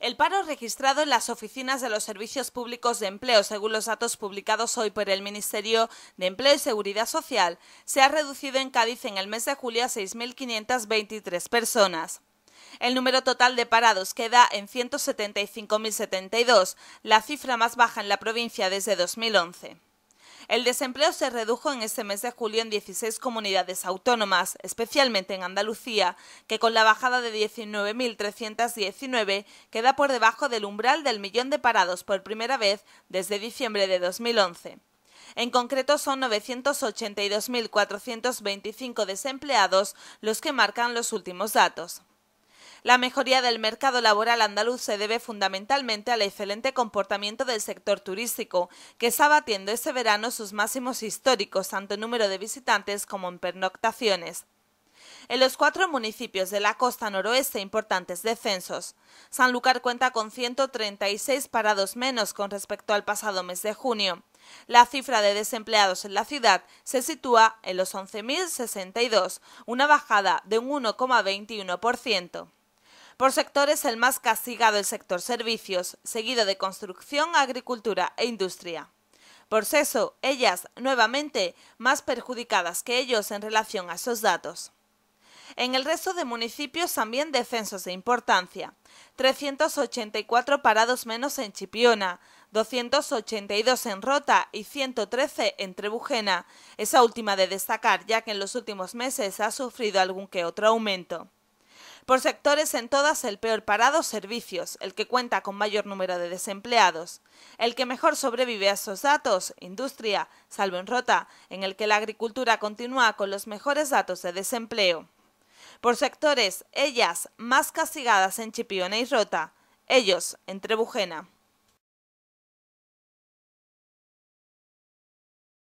El paro registrado en las oficinas de los servicios públicos de empleo, según los datos publicados hoy por el Ministerio de Empleo y Seguridad Social, se ha reducido en Cádiz en el mes de julio a 6.523 personas. El número total de parados queda en 175.072, la cifra más baja en la provincia desde 2011. El desempleo se redujo en este mes de julio en 16 comunidades autónomas, especialmente en Andalucía, que con la bajada de 19.319 queda por debajo del umbral del millón de parados por primera vez desde diciembre de 2011. En concreto, son 982.425 desempleados los que marcan los últimos datos. La mejoría del mercado laboral andaluz se debe fundamentalmente al excelente comportamiento del sector turístico, que está batiendo este verano sus máximos históricos, tanto en número de visitantes como en pernoctaciones. En los cuatro municipios de la costa noroeste importantes descensos. Sanlúcar cuenta con 136 parados menos con respecto al pasado mes de junio. La cifra de desempleados en la ciudad se sitúa en los 11.062, una bajada de un 1,21%. Por sectores, el más castigado el sector servicios, seguido de construcción, agricultura e industria. Por sexo, ellas, nuevamente, más perjudicadas que ellos en relación a esos datos. En el resto de municipios también descensos de importancia. 384 parados menos en Chipiona, 282 en Rota y 113 en Trebujena, esa última de destacar ya que en los últimos meses ha sufrido algún que otro aumento. Por sectores en todas el peor parado servicios, el que cuenta con mayor número de desempleados. El que mejor sobrevive a esos datos, industria, salvo en rota, en el que la agricultura continúa con los mejores datos de desempleo. Por sectores, ellas más castigadas en Chipiona y Rota, ellos en Trebujena.